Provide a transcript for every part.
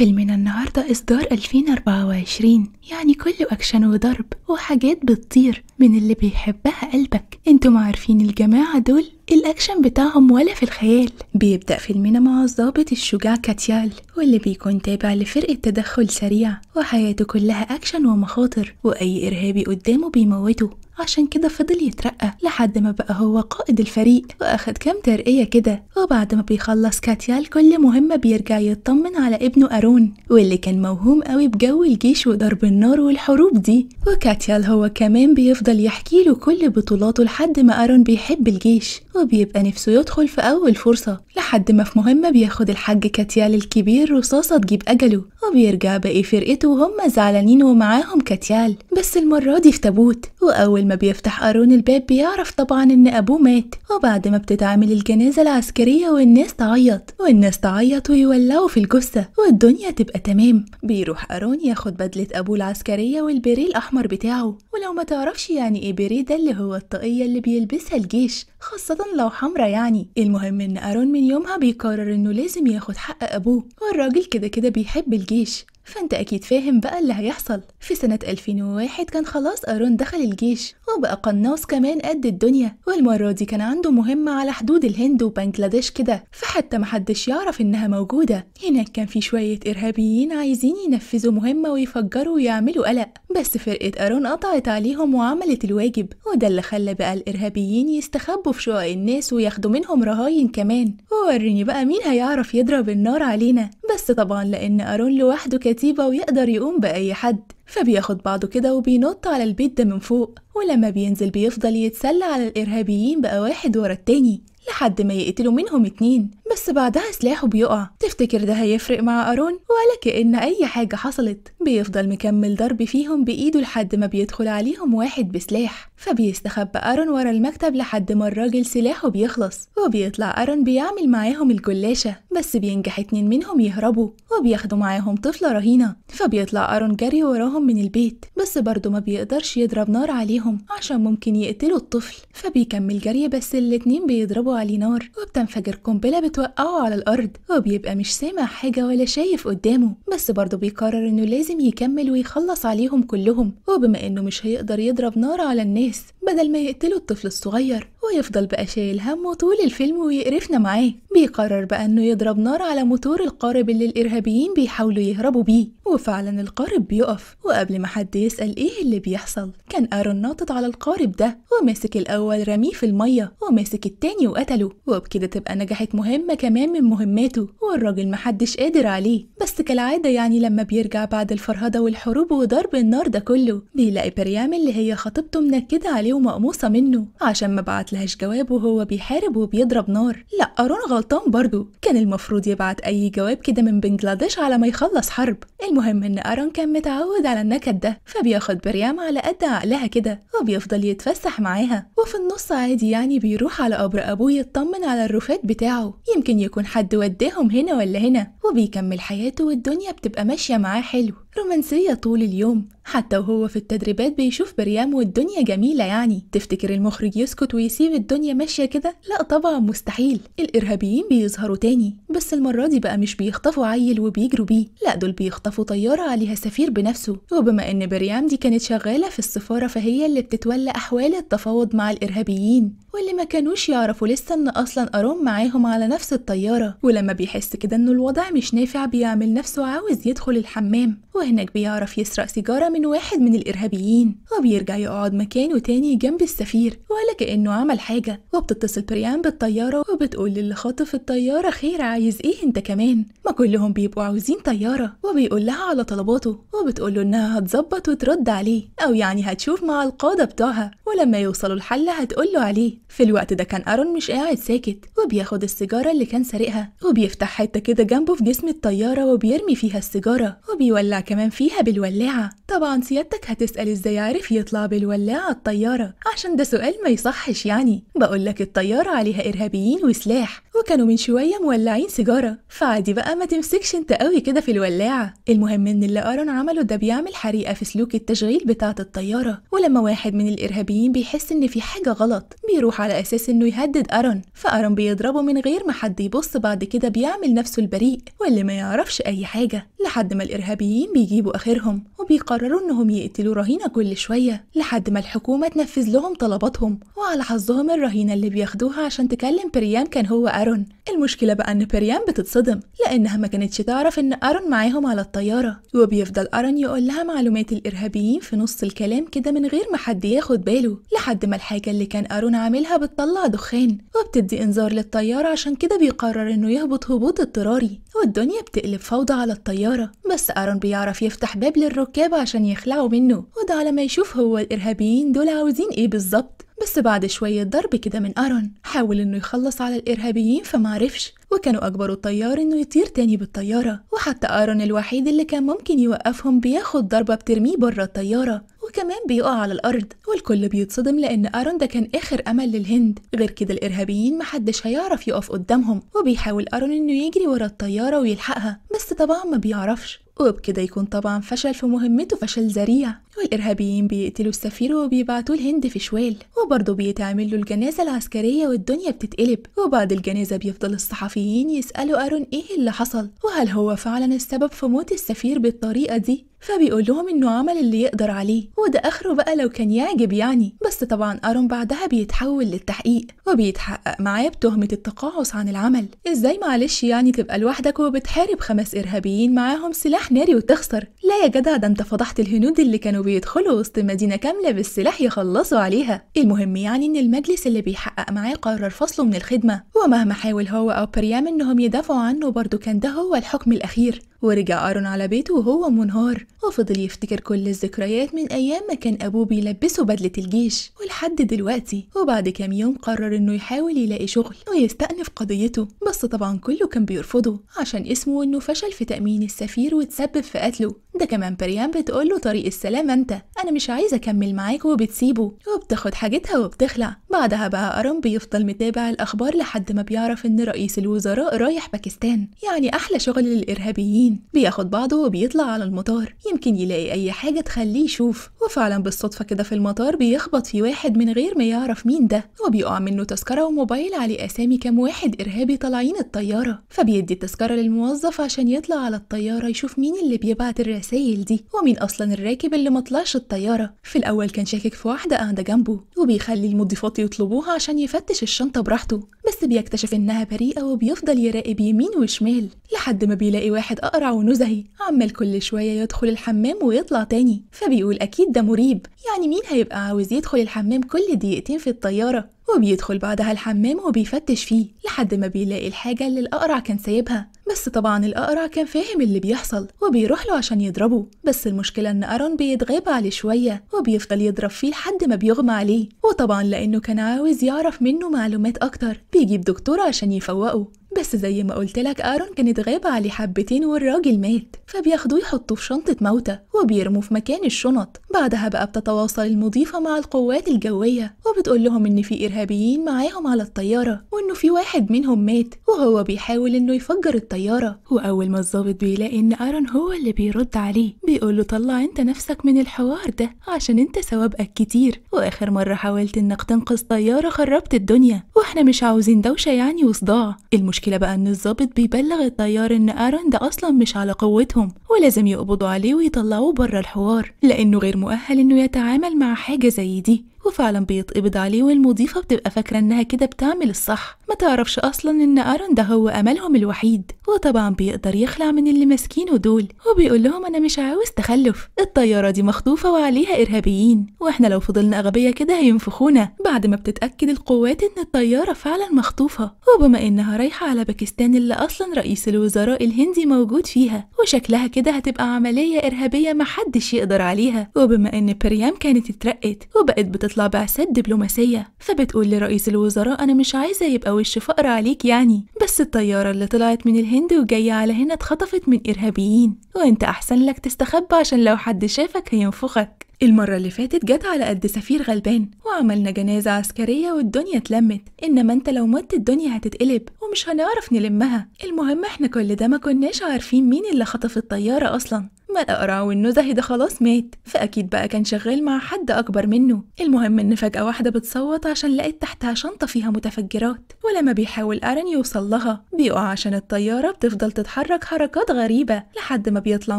فيلمنا النهاردة إصدار 2024 يعني كله أكشن وضرب وحاجات بتطير من اللي بيحبها قلبك انتم عارفين الجماعة دول الأكشن بتاعهم ولا في الخيال بيبدأ فيلمنا مع الضابط الشجاع كاتيال واللي بيكون تابع لفرقة تدخل سريع وحياته كلها أكشن ومخاطر وأي إرهابي قدامه بيموته عشان كده فضل يترقى لحد ما بقى هو قائد الفريق وأخد كام ترقية كده وبعد ما بيخلص كاتيال كل مهمة بيرجع يطمن على ابنه أرون واللي كان موهوم قوي بجو الجيش وضرب النار والحروب دي وكاتيال هو كمان بيفضل يحكي له كل بطولاته لحد ما أرون بيحب الجيش وبيبقى نفسه يدخل في أول فرصة لحد ما في مهمة بياخد الحاج كاتيال الكبير رصاصة تجيب أجله وبيرجع باقي فرقته وهم زعلانين ومعاهم كاتيال بس المرة دي في تابوت وأول لما بيفتح أرون الباب بيعرف طبعا ان ابوه مات وبعد ما بتتعمل الجنازة العسكرية والناس تعيط والناس تعيط ويولعوا في الجثة والدنيا تبقى تمام بيروح أرون ياخد بدلة ابوه العسكرية والبيريه الاحمر بتاعه ولو ما تعرفش يعني ايه بيريه ده اللي هو الطاقية اللي بيلبسها الجيش خاصة لو حمرا يعني المهم ان أرون من يومها بيقرر انه لازم ياخد حق ابوه والراجل كده كده بيحب الجيش فانت اكيد فاهم بقى اللي هيحصل في سنة 2001 كان خلاص ارون دخل الجيش وبقى قناص كمان قد الدنيا والمرة دي كان عنده مهمة على حدود الهند وبنجلاديش كده فحتى محدش يعرف انها موجودة هناك كان في شوية ارهابيين عايزين ينفذوا مهمة ويفجروا ويعملوا قلق بس فرقة ارون قطعت عليهم وعملت الواجب وده اللي خلى بقى الارهابيين يستخبوا في شقق الناس وياخدوا منهم رهاين كمان ووريني بقى مين هيعرف يضرب النار علينا بس طبعا لان ارون لوحده كانت كتيبة ويقدر يقوم بأي حد فبياخد بعضه كده وبينط على البيت ده من فوق ولما بينزل بيفضل يتسلى على الإرهابيين بقى واحد ورا التاني لحد ما يقتلوا منهم اتنين بس بعدها سلاحه بيقع تفتكر ده هيفرق مع أرون ولا كأن أي حاجة حصلت بيفضل مكمل ضرب فيهم بإيده لحد ما بيدخل عليهم واحد بسلاح فبيستخبى أرون ورا المكتب لحد ما الراجل سلاحه بيخلص وبيطلع أرون بيعمل معاهم الجلاشة بس بينجح اتنين منهم يهربوا وبياخدوا معاهم طفلة رهينة فبيطلع أرون جري وراهم من البيت بس برضه ما بيقدرش يضرب نار عليهم عشان ممكن يقتلوا الطفل فبيكمل جري بس الاتنين بيضربوا عليه نار وبتنفجر قنبلة بتوقعه على الأرض وبيبقى مش سامع حاجة ولا شايف قدامه بس برضه بيقرر إنه لازم يكمل ويخلص عليهم كلهم وبما إنه مش هيقدر يضرب نار على الناس بدل ما يقتلوا الطفل الصغير ويفضل بقى شايل همه طول الفيلم ويقرفنا معاه بيقرر بقى انه يضرب نار على موتور القارب اللي الارهابيين بيحاولوا يهربوا بيه وفعلا القارب بيقف وقبل ما حد يسأل ايه اللي بيحصل كان ارون ناطط على القارب ده وماسك الاول رميه في المية وماسك التاني وقتله وبكده تبقى نجحت مهمة كمان من مهماته والراجل محدش قادر عليه بس كالعادة يعني لما بيرجع بعد الفرهدة والحروب وضرب النار ده كله بيلاقي بريام اللي هي خطيبته منكدة عليه ومقموصة منه عشان ما بعتلهاش جواب وهو بيحارب وبيضرب نار لا أرون غلطان برضه كان المفروض يبعت أي جواب كده من بنجلاديش على ما يخلص حرب المهم إن أرون كان متعود على النكد ده فبياخد بريام على قد عقلها كده وبيفضل يتفسح معاها وفي النص عادي يعني بيروح على قبر أبوه يطمن على الرفات بتاعه يمكن يكون حد وداهم هنا ولا هنا وبيكمل حياته والدنيا بتبقى ماشية معاه حلو رومانسية طول اليوم حتى وهو في التدريبات بيشوف بريام والدنيا جميلة يعني تفتكر المخرج يسكت ويسيب الدنيا ماشية كده لا طبعا مستحيل الإرهابيين بيظهروا تاني بس المرة دي بقى مش بيخطفوا عيل وبيجروا بيه لا دول بيخطفوا طيارة عليها سفير بنفسه وبما إن بريام دي كانت شغالة في السفارة فهي اللي بتتولى أحوال التفاوض مع الإرهابيين واللي ما كانوش يعرفوا لسه إن أصلا أروم معاهم على نفس الطيارة ولما بيحس كده إنه الوضع مش نافع بيعمل نفسه عاوز يدخل الحمام وهناك بيعرف يسرق سيجارة من من واحد من الإرهابيين وبيرجع يقعد مكانه تاني جنب السفير ولا كأنه عمل حاجة وبتتصل بريان بالطيارة وبتقول للي خاطف الطيارة خير عايز إيه أنت كمان ما كلهم بيبقوا عاوزين طيارة وبيقول لها على طلباته وبتقول له إنها هتظبط وترد عليه أو يعني هتشوف مع القادة بتوعها ولما يوصلوا الحل هتقول له عليه في الوقت ده كان أرون مش قاعد ساكت وبياخد السيجارة اللي كان سارقها وبيفتح حتة كده جنبه في جسم الطيارة وبيرمي فيها السيجارة وبيولع كمان فيها بالولاعة طبعا سيادتك هتسأل الزيارف يطلع بالولاعة الطيارة عشان ده سؤال ما يصحش يعني بقولك الطيارة عليها إرهابيين وسلاح وكانوا من شوية مولعين سيجارة فعادي بقى ما تمسكش انت قوي كده في الولاعة المهم ان اللي أرون عمله ده بيعمل حريقة في سلوك التشغيل بتاعة الطيارة ولما واحد من الإرهابيين بيحس ان في حاجة غلط بيروح على أساس انه يهدد أرون فأرون بيضربه من غير ما حد يبص بعد كده بيعمل نفسه البريء واللي ما يعرفش أي حاجة لحد ما الإرهابيين بيجيبوا آخرهم وبيقرروا قرروا انهم يقتلوا رهينة كل شوية لحد ما الحكومة تنفذ لهم طلباتهم وعلى حظهم الرهينة اللي بياخدوها عشان تكلم بريان كان هو أرون المشكلة بقى ان بريان بتتصدم لانها ما كانتش تعرف ان أرون معاهم على الطيارة وبيفضل أرون يقول لها معلومات الإرهابيين في نص الكلام كده من غير ما حد ياخد باله لحد ما الحاجة اللي كان أرون عاملها بتطلع دخان وبتدي إنذار للطيارة عشان كده بيقرر إنه يهبط هبوط اضطراري والدنيا بتقلب فوضى على الطيارة بس أرون بيعرف يفتح باب للركاب عشان عشان يخلعوا منه وده على ما يشوف هو الإرهابيين دول عاوزين إيه بالظبط بس بعد شوية ضرب كده من أرون حاول إنه يخلص على الإرهابيين فمعرفش وكانوا أكبروا الطيار إنه يطير تاني بالطيارة وحتى أرون الوحيد اللي كان ممكن يوقفهم بياخد ضربة بترميه بره الطيارة وكمان بيقع على الأرض والكل بيتصدم لأن أرون ده كان آخر أمل للهند غير كده الإرهابيين محدش هيعرف يقف قدامهم وبيحاول أرون إنه يجري ورا الطيارة ويلحقها بس طبعا ما بيعرفش وبكده يكون طبعا فشل في مهمته فشل ذريع والإرهابيين بيقتلوا السفير وبيبعتوه الهند في شوال وبرضه بيتعمل له الجنازة العسكرية والدنيا بتتقلب وبعد الجنازة بيفضل الصحفيين يسألوا أرون إيه اللي حصل وهل هو فعلا السبب في موت السفير بالطريقة دي فبيقول لهم انه عمل اللي يقدر عليه وده اخره بقى لو كان يعجب يعني بس طبعا ارون بعدها بيتحول للتحقيق وبيتحقق معاه بتهمة التقاعس عن العمل ازاي معلش يعني تبقى لوحدك وبتحارب خمس ناس إرهابيين معاهم سلاح ناري وتخسر لا يا جدع ده انت فضحت الهنود اللي كانوا بيدخلوا وسط مدينة كاملة بالسلاح يخلصوا عليها المهم يعني إن المجلس اللي بيحقق معاه قرر فصله من الخدمة ومهما حاول هو أو بريام إنهم يدافعوا عنه برضه كان ده هو الحكم الأخير ورجع آرون على بيته وهو منهار وفضل يفتكر كل الذكريات من أيام ما كان أبوه بيلبسه بدلة الجيش ولحد دلوقتي وبعد كام يوم قرر إنه يحاول يلاقي شغل ويستأنف قضيته بس طبعا كله كان بيرفضه عشان اسمه إنه فشل في تأمين السفير وتسبب في قتله ده كمان بريان بتقول له طريق السلام أنت أنا مش عايزة أكمل معاك وبتسيبه وبتاخد حاجتها وبتخلع بعدها بقى أرون بيفضل متابع الأخبار لحد ما بيعرف إن رئيس الوزراء رايح باكستان يعني أحلى شغل للإرهابيين ماشيين بياخد بعضه وبيطلع على المطار يمكن يلاقي أي حاجة تخليه يشوف وفعلا بالصدفة كده في المطار بيخبط في واحد من غير ما يعرف مين ده وبيقع منه تذكرة وموبايل عليه أسامي كام واحد إرهابي طالعين الطيارة فبيدي التذكرة للموظف عشان يطلع على الطيارة يشوف مين اللي بيبعت الرسايل دي ومين أصلا الراكب اللي مطلعش الطيارة في الأول كان شاكك في واحدة قاعدة جنبه وبيخلي المضيفات يطلبوها عشان يفتش الشنطة براحته بس بيكتشف إنها بريئة وبيفضل يراقب يمين وشمال لحد ما بيلاقي واحد أقرب قرع ونزهي عمال كل شوية يدخل الحمام ويطلع تاني فبيقول أكيد ده مريب يعني مين هيبقى عاوز يدخل الحمام كل دقيقتين في الطيارة وبيدخل بعدها الحمام وبيفتش فيه لحد ما بيلاقي الحاجة اللي الأقرع كان سايبها بس طبعا الأقرع كان فاهم اللي بيحصل وبيروح له عشان يضربه بس المشكلة إن أرون بيتغاب عليه شوية وبيفضل يضرب فيه لحد ما بيغمى عليه وطبعا لأنه كان عاوز يعرف منه معلومات أكتر بيجيب دكتور عشان يفوقه بس زي ما قلت لك ارون كانت غابة عليه حبتين والراجل مات فبياخدوه يحطوه في شنطة موتى وبيرموه في مكان الشنط بعدها بقى بتتواصل المضيفة مع القوات الجوية وبتقول لهم ان في ارهابيين معاهم على الطيارة وانه في واحد منهم مات وهو بيحاول انه يفجر الطيارة واول ما الظابط بيلاقي ان ارون هو اللي بيرد عليه بيقول له طلع انت نفسك من الحوار ده عشان انت سوابقك كتير واخر مرة حاولت انك تنقذ طيارة خربت الدنيا واحنا مش عاوزين دوشة يعني وصداع المشكلة بقى إن الظابط بيبلغ الطيار إن أرن ده أصلا مش على قوتهم ولازم يقبضوا عليه ويطلعوه بره الحوار لأنه غير مؤهل إنه يتعامل مع حاجة زي دي وفعلا بيتقبض عليه والمضيفة بتبقى فاكرة إنها كده بتعمل الصح ما تعرفش أصلا إن أرون ده هو أملهم الوحيد وطبعا بيقدر يخلع من اللي ماسكينه دول وبيقول لهم أنا مش عاوز تخلف الطيارة دي مخطوفة وعليها إرهابيين وإحنا لو فضلنا أغبية كده هينفخونا بعد ما بتتأكد القوات إن الطيارة فعلا مخطوفة وبما إنها رايحة على باكستان اللي أصلا رئيس الوزراء الهندي موجود فيها وشكلها كده هتبقى عملية إرهابية محدش يقدر عليها وبما إن بريام كانت اترقت وبقت بتطلع تطلع بعثات دبلوماسية فبتقول لرئيس الوزراء أنا مش عايزة يبقى وش فقر عليك يعني بس الطيارة اللي طلعت من الهند وجاية على هنا اتخطفت من إرهابيين وانت أحسن لك تستخبى عشان لو حد شافك هينفخك المرة اللي فاتت جت على قد سفير غلبان وعملنا جنازة عسكرية والدنيا اتلمت إنما أنت لو مت الدنيا هتتقلب ومش هنعرف نلمها المهم إحنا كل ده ما كناش عارفين مين اللي خطف الطيارة أصلا ما الأقرع والنزه ده خلاص مات فأكيد بقى كان شغال مع حد أكبر منه المهم إن فجأة واحدة بتصوت عشان لقيت تحتها شنطة فيها متفجرات ولما بيحاول أرن يوصل لها بيقع عشان الطيارة بتفضل تتحرك حركات غريبة لحد ما بيطلع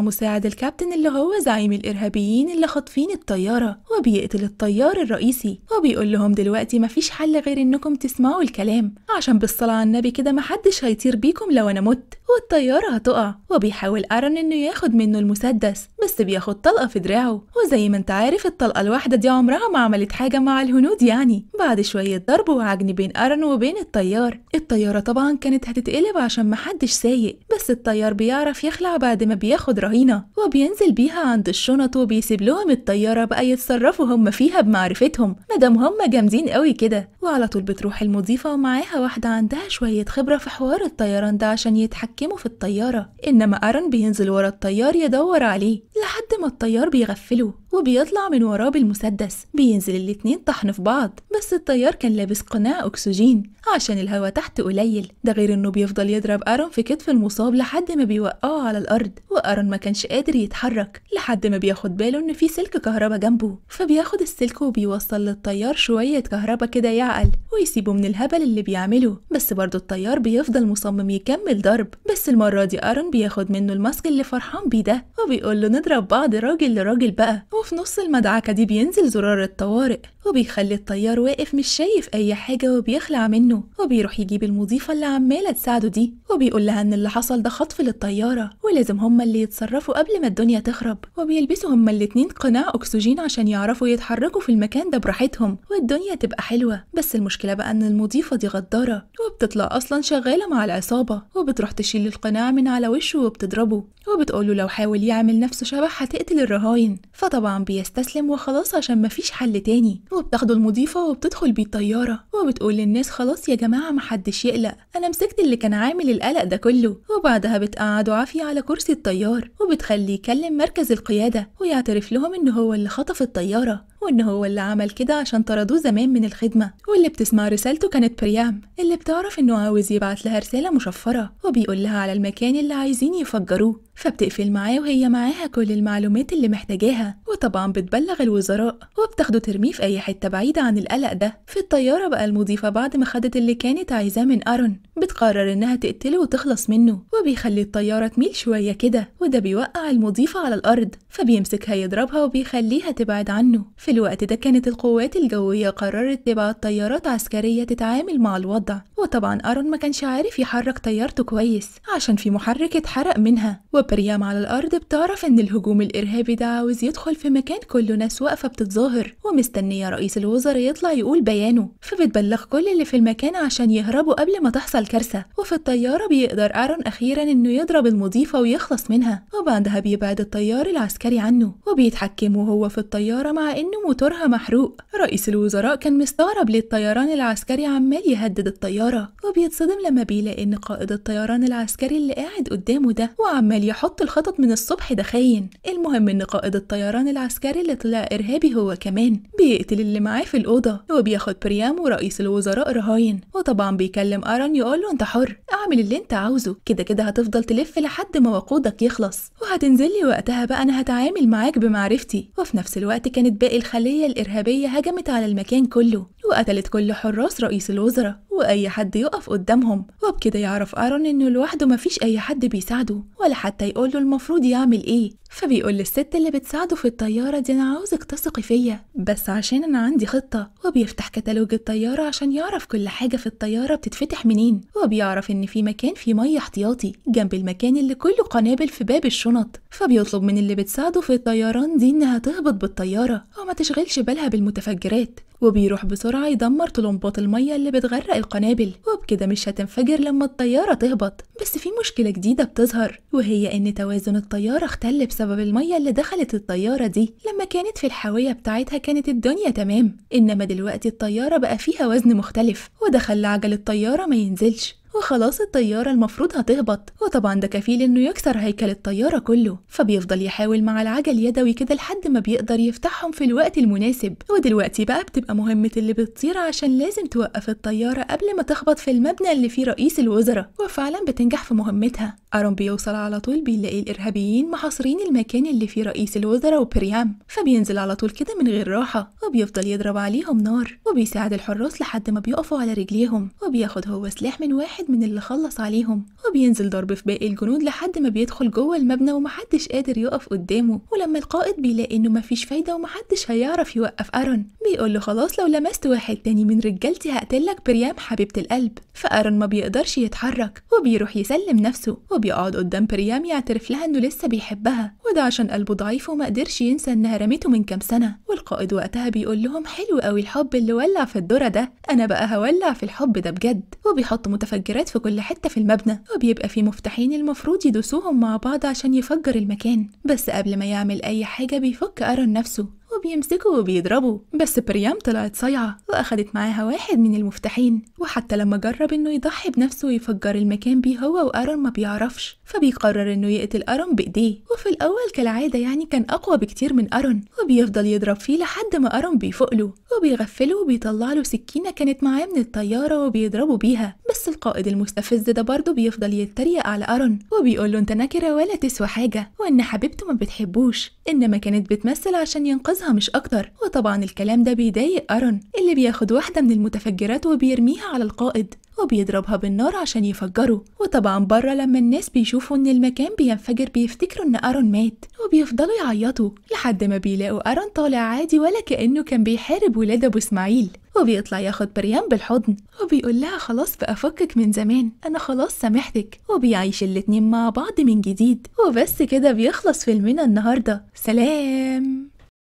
مساعد الكابتن اللي هو زعيم الإرهابيين اللي خاطفين الطيارة وبيقتل الطيار الرئيسي وبيقول لهم دلوقتي مفيش حل غير انكم تسمعوا الكلام عشان بالصلاة على النبي كده محدش هيطير بيكم لو انا مت والطيارة هتقع وبيحاول أرن إنه ياخد منه المسدس بس بياخد طلقة في دراعه وزي ما انت عارف الطلقة الواحدة دي عمرها ما عملت حاجة مع الهنود يعني بعد شوية ضرب وعجن بين أرن وبين الطيار الطيارة طبعا كانت هتتقلب عشان محدش سايق بس الطيار بيعرف يخلع بعد ما بياخد رهينة وبينزل بيها عند الشنط وبيسيب لهم الطيار الصغيرة بقى يتصرفوا هم فيها بمعرفتهم مادام هم جامدين قوي كده وعلى طول بتروح المضيفة ومعاها واحدة عندها شوية خبرة في حوار الطيران ده عشان يتحكموا في الطيارة إنما أرن بينزل ورا الطيار يدور عليه لحد ما الطيار بيغفله وبيطلع من وراه بالمسدس بينزل الاتنين طحن في بعض بس الطيار كان لابس قناع أكسجين عشان الهوا تحت قليل ده غير إنه بيفضل يضرب أرون في كتف المصاب لحد ما بيوقعه على الأرض وأرون ما كانش قادر يتحرك لحد ما بياخد باله إن في سلك كهربا جنبه فبياخد السلك وبيوصل للطيار شوية كهربا كده يعقل ويسيبه من الهبل اللي بيعمله بس برضه الطيار بيفضل مصمم يكمل ضرب بس المرة دي أرون بياخد منه الماسك اللي فرحان بيه ده وبيقول له نضرب بعض راجل لراجل بقى وفي نص المدعكة دي بينزل زرار الطوارئ وبيخلي الطيار واقف مش شايف أي حاجة وبيخلع منه وبيروح يجيب المضيفة اللي عمالة تساعده دي وبيقول لها إن اللي حصل ده خطف للطيارة ولازم هما اللي يتصرفوا قبل ما الدنيا تخرب وبيلبسوا هما الاتنين قناع أكسجين عشان يعرفوا يتحركوا في المكان ده براحتهم والدنيا تبقى حلوة بس المشكلة بقى إن المضيفة دي غدارة وبتطلع أصلا شغالة مع العصابة وبتروح تشيل القناع من على وشه وبتضربه وبتقوله لو حاول يعمل نفسه شبح هتقتل الرهاين فطبعا بيستسلم وخلاص عشان مفيش حل تاني وبتاخده المضيفة وبتدخل بيه الطيارة وبتقول للناس خلاص يا جماعة محدش يقلق أنا مسكت اللي كان عامل القلق ده كله وبعدها بتقعده عافية على كرسي الطيار وبتخليه يكلم مركز القيادة ويعترف لهم إن هو اللي خطف الطيارة وإن هو اللي عمل كده عشان طردوه زمان من الخدمة واللي بتسمع رسالته كانت بريام اللي بتعرف إنه عاوز يبعت لها رسالة مشفرة وبيقول لها على المكان اللي عايزين يفجروه فبتقفل معاه وهي معاها كل المعلومات اللي محتاجاها وطبعا بتبلغ الوزراء وبتاخده ترميه في أي حتة بعيدة عن القلق ده في الطيارة بقى المضيفة بعد ما خدت اللي كانت عايزاه من أرون بتقرر إنها تقتله وتخلص منه وبيخلي الطيارة تميل شوية كده وده بيوقع المضيفة على الأرض فبيمسكها يضربها وبيخليها تبعد عنه في في الوقت ده كانت القوات الجوية قررت تبعت طيارات عسكرية تتعامل مع الوضع وطبعا أرون ما كانش عارف يحرك طيارته كويس عشان في محرك اتحرق منها وبريام على الأرض بتعرف إن الهجوم الإرهابي ده عاوز يدخل في مكان كله ناس واقفة بتتظاهر ومستنية رئيس الوزراء يطلع يقول بيانه فبتبلغ كل اللي في المكان عشان يهربوا قبل ما تحصل كارثة وفي الطيارة بيقدر أرون أخيرا إنه يضرب المضيفة ويخلص منها وبعدها بيبعد الطيار العسكري عنه وبيتحكم وهو في الطيارة مع إنه موتورها محروق رئيس الوزراء كان مستغرب ليه الطيران العسكري عمال يهدد الطيارة وبيتصدم لما بيلاقي إن قائد الطيران العسكري اللي قاعد قدامه ده وعمال يحط الخطط من الصبح ده خاين المهم إن قائد الطيران العسكري اللي طلع إرهابي هو كمان بيقتل اللي معاه في الأوضة وبياخد بريام ورئيس الوزراء رهاين وطبعا بيكلم أران يقول له أنت حر أعمل اللي أنت عاوزه كده كده هتفضل تلف لحد ما وقودك يخلص وهتنزل لي وقتها بقى أنا هتعامل معاك بمعرفتي وفي نفس الوقت كانت باقي الخلية الإرهابية هجمت على المكان كله وقتلت كل حراس رئيس الوزراء وأي حد يقف قدامهم وبكده يعرف آرون إنه لوحده مفيش أي حد بيساعده ولا حتى يقوله المفروض يعمل إيه فبيقول للست اللي بتساعده في الطيارة دي أنا عاوزك تثقي فيا بس عشان أنا عندي خطة وبيفتح كتالوج الطيارة عشان يعرف كل حاجة في الطيارة بتتفتح منين وبيعرف إن في مكان فيه مية احتياطي جنب المكان اللي كله قنابل في باب الشنط فبيطلب من اللي بتساعده في الطيران دي إنها تهبط بالطيارة وما تشغلش بالها بالمتفجرات وبيروح بسرعة يدمر طلمبات المية اللي بتغرق القنابل وبكده مش هتنفجر لما الطيارة تهبط بس في مشكلة جديدة بتظهر وهي إن توازن الطيارة اختل بسبب المية اللي دخلت الطيارة دي لما كانت في الحاوية بتاعتها كانت الدنيا تمام إنما دلوقتي الطيارة بقى فيها وزن مختلف وده خلى عجل الطيارة ما ينزلش وخلاص الطيارة المفروض هتهبط وطبعا ده كفيل انه يكسر هيكل الطيارة كله فبيفضل يحاول مع العجل يدوي كده لحد ما بيقدر يفتحهم في الوقت المناسب ودلوقتي بقى بتبقى مهمة اللي بتطير عشان لازم توقف الطيارة قبل ما تخبط في المبنى اللي فيه رئيس الوزراء وفعلا بتنجح في مهمتها أرون بيوصل على طول بيلاقي الإرهابيين محاصرين المكان اللي فيه رئيس الوزراء وبريام فبينزل على طول كده من غير راحة وبيفضل يضرب عليهم نار وبيساعد الحراس لحد ما بيقفوا على رجليهم وبياخد هو سلاح من واحد واحد من اللي خلص عليهم وبينزل ضرب في باقي الجنود لحد ما بيدخل جوه المبنى ومحدش قادر يقف قدامه ولما القائد بيلاقي انه مفيش فايدة ومحدش هيعرف يوقف أرن بيقول له خلاص لو لمست واحد تاني من رجالتي هقتلك بريام حبيبة القلب فأرن ما بيقدرش يتحرك وبيروح يسلم نفسه وبيقعد قدام بريام يعترف لها انه لسه بيحبها وده عشان قلبه ضعيف وما قدرش ينسى انها رميته من كام سنة والقائد وقتها بيقول لهم حلو قوي الحب اللي ولع في الدرة ده انا بقى هولع في الحب ده بجد وبيحط متفجر مفجرات في كل حتة في المبنى وبيبقى في مفتاحين المفروض يدوسوهم مع بعض عشان يفجر المكان بس قبل ما يعمل أي حاجة بيفك أرون نفسه وبيمسكه وبيضربه بس بريام طلعت صايعة وأخدت معاها واحد من المفتاحين وحتى لما جرب إنه يضحي بنفسه ويفجر المكان بيه هو وأرم ما بيعرفش فبيقرر إنه يقتل أرم بإيديه وفي الأول كالعادة يعني كان أقوى بكتير من ارون وبيفضل يضرب فيه لحد ما أرم له وبيغفله وبيطلع له سكينة كانت معاه من الطيارة وبيضربه بيها بس القائد المستفز ده برضه بيفضل يتريق على ارون وبيقول له أنت نكرة ولا تسوى حاجة وإن حبيبته ما بتحبوش إنما كانت بتمثل عشان ينقذها مش أكتر وطبعا الكلام ده بيضايق ارون اللي بياخد واحدة من المتفجرات وبيرميها على القائد وبيضربها بالنار عشان يفجره وطبعا بره لما الناس بيشوفوا ان المكان بينفجر بيفتكروا ان ارون مات وبيفضلوا يعيطوا لحد ما بيلاقوا ارون طالع عادي ولا كانه كان بيحارب ولاد ابو اسماعيل وبيطلع ياخد بريان بالحضن وبيقول لها خلاص بقى فكك من زمان انا خلاص سامحتك وبيعيش الاتنين مع بعض من جديد وبس كده بيخلص فيلمنا النهارده سلام